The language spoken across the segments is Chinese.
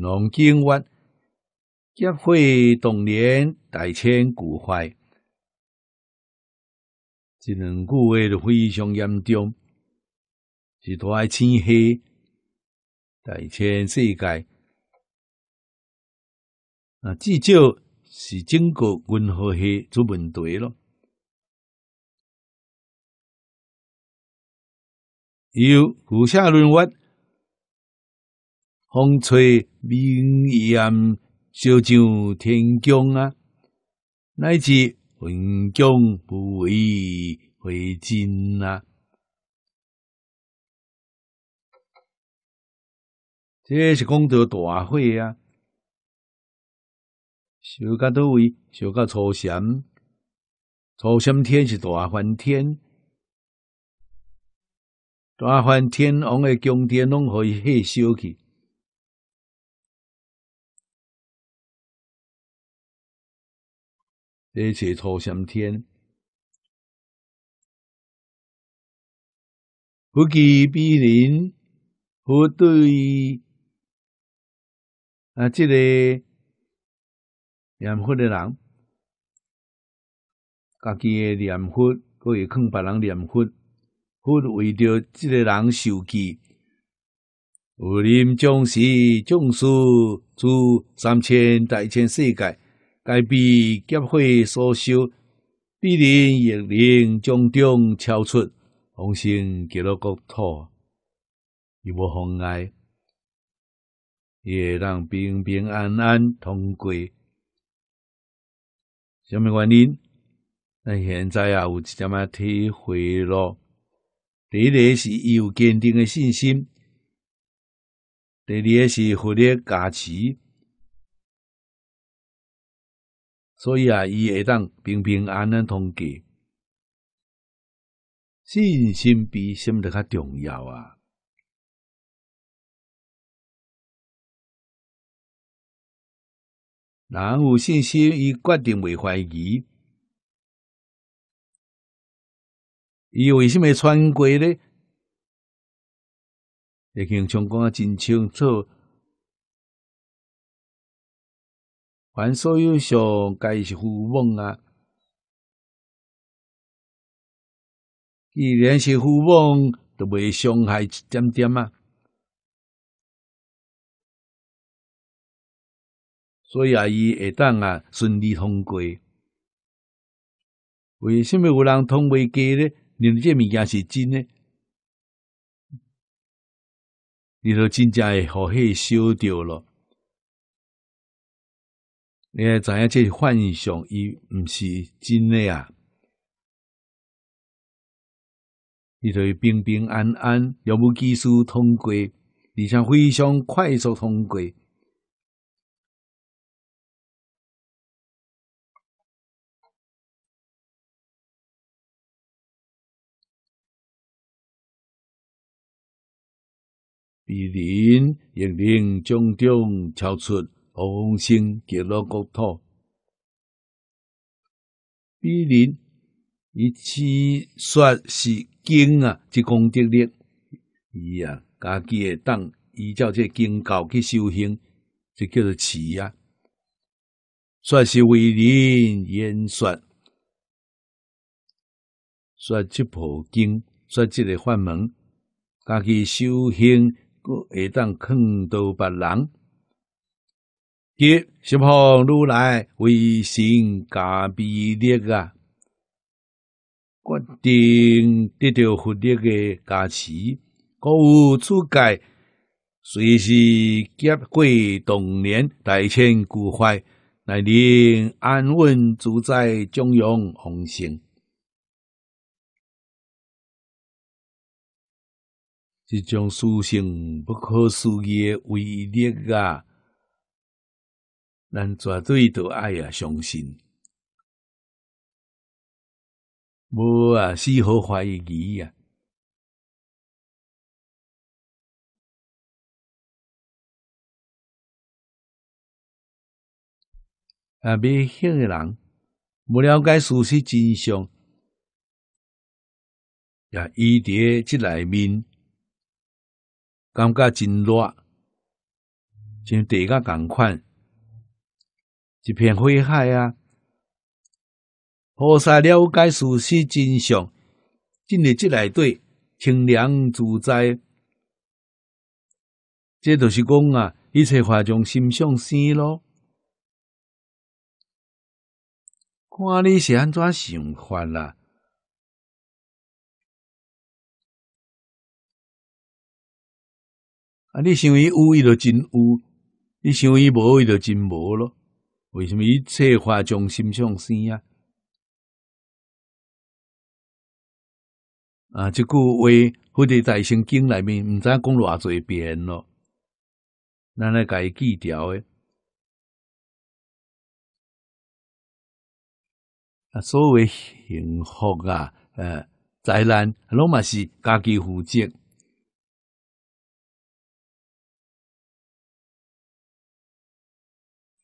龙卷月，结会冻连大千古坏，这两句话都非常严重，是大青黑大千世界啊，至少是整个银河系出问题了。有古下论文。风吹明艳，烧上天宫啊，乃至云中不为回津啊！这是功德大会啊！烧到多位，烧到初禅，初禅天是大梵天，大梵天王的宫殿拢可以火烧去。一且，头上天不计比邻，不对于啊，这个念佛的人，家己念佛，可以劝别人念佛，佛为着这个人受苦，有论江西、江苏，诸三千大千世界。该被劫匪所收，必然也能从中超出，重新回乐国土，又无妨碍，也让平平安安通过。什么原因？那现在啊，有一点仔体会咯。第一是有坚定的信心，第二是合力加持。所以啊，伊会当平平安安通过，信心比什么都较重要啊！人有信心，伊决定袂怀疑。伊为什么穿过呢？你肯讲啊，真清楚。凡所有相，皆是虚妄啊！既然是虚妄，就未伤害一点点啊！所以啊，伊会当啊顺利通过。为什么有人通未过呢？你这物件是真呢？你都真正好黑烧掉了。你还知影这是幻想，伊唔是真嘞啊！伊对平平安安，有无技术通过？而且非常快速通过，比林也林从中超出。众生结了国土，比邻，一切算是经啊，即功德力，伊啊，家己会当依照这经教去修行，就叫做持啊。算是为邻演说，算即部经，算即个法门，家己修行，阁会当空渡别人。吉十方如来为神加被力啊！决定得到福德嘅加持，有土界随时吉归，同年，大千古坏，乃令安稳主在庄严宏盛。这种殊胜不可思议威力啊！咱绝对都爱啊，相信，无啊，丝毫怀疑啊！啊，迷信个人，不了解事实真相，也伊伫即内面，感觉真热，像地甲共款。一片灰海啊！菩萨了解事实真相，进入这内底清凉自在。这就是讲啊，一切法从心相生咯。看你是安怎想法啦？啊，你想伊有，伊就真有；你想伊无，伊就真无咯。为什么一切化从心想生啊？啊，即句话，或者在圣经里面，毋知讲偌济遍咯，咱来家记条诶。啊，所谓幸福啊，呃，灾难，拢嘛是家己负责。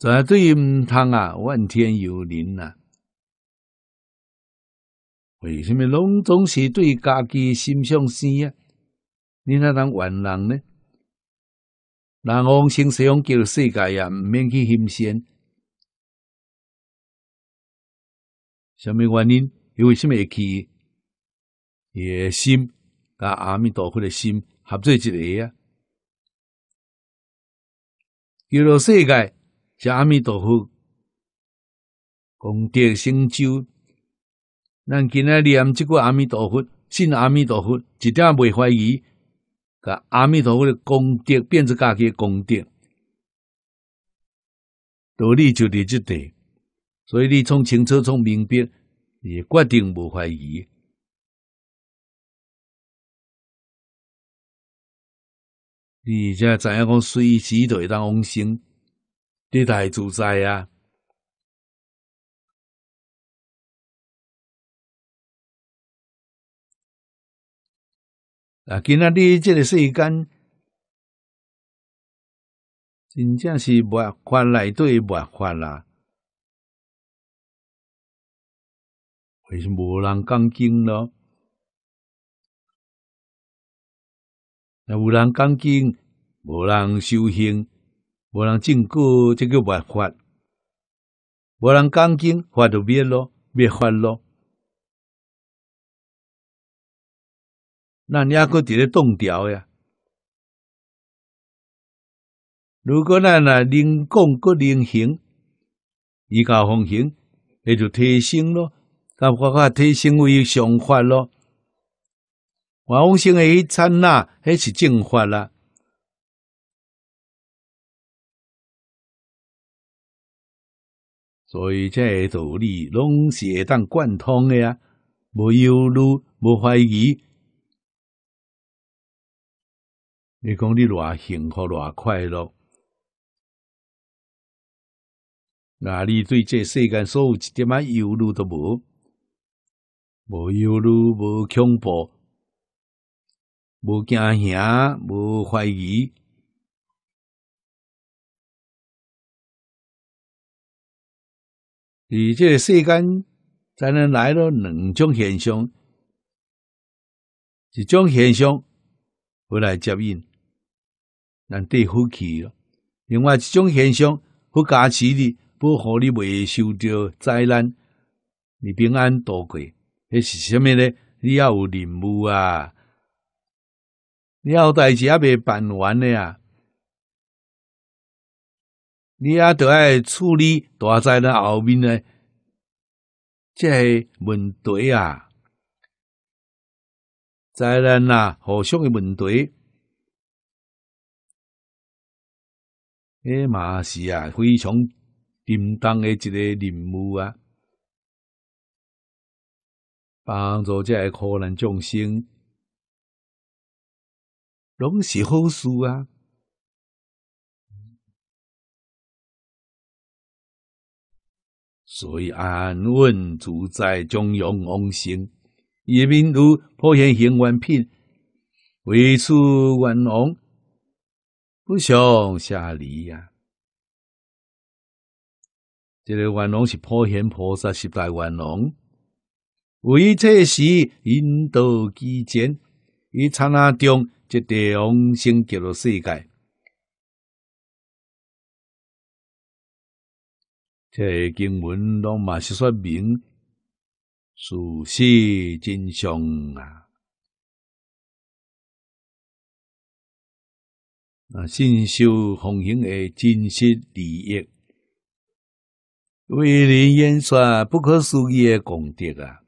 在对唔通啊，怨天尤人啊，为什么拢总是对家己心上生啊？你哪能怨人呢？人往生想叫世界啊，唔免去心先。什么原因？因为什么起？野心甲阿弥陀佛的心合作一个啊，叫世界。食阿弥陀佛，功德成就。咱今仔念即句阿弥陀佛，信阿弥陀佛一点袂怀疑。甲阿弥陀佛的功德，变作家己功德，道理就伫即点。所以你从清楚，从明白，也决定无怀疑。你才知影讲，随时都会当往生。你大自在啊！啊，今仔日即个世间，真正是佛法来对佛法啦，为什么无人讲经咯？那有人讲经，无人修行。无人证据，即叫灭法；无人讲经，法就灭咯，灭法咯。那你阿哥伫咧动调呀？如果咱若能讲个能行，依教奉行，那就提升咯。甲我甲提升为上法咯。往生诶迄刹那，迄是正法啦、啊。所以，这道理拢是当贯通的呀。无忧虑，无怀疑。你讲你偌幸福，偌快乐，那你对这世间所有一点啊忧虑都无，无忧虑，无恐怖，无惊吓，无怀疑。以这个世间，才能来了两种现象，一种现象，回来接引，难得福气了；另外一种现象，佛加持你，保护你未受到灾难，你平安度过。那是什么呢？你要有任务啊，你要代志还未办完呢啊。你也得爱处理大灾难后面的即些问题啊！灾难啊，互相的问题，哎嘛是啊，非常担当的一个任务啊，帮助即个苦难众生，拢是好事啊！所以安稳住在中央王星，一名如普贤行完品，为出完王，不想下离呀。这个完王是普贤菩萨十大元王，为这时引导机前，以刹那中即帝王心极乐世界。这经文拢嘛是说明事实真相啊！啊，信受奉行的真实利益，为人演说不可思议的功德啊！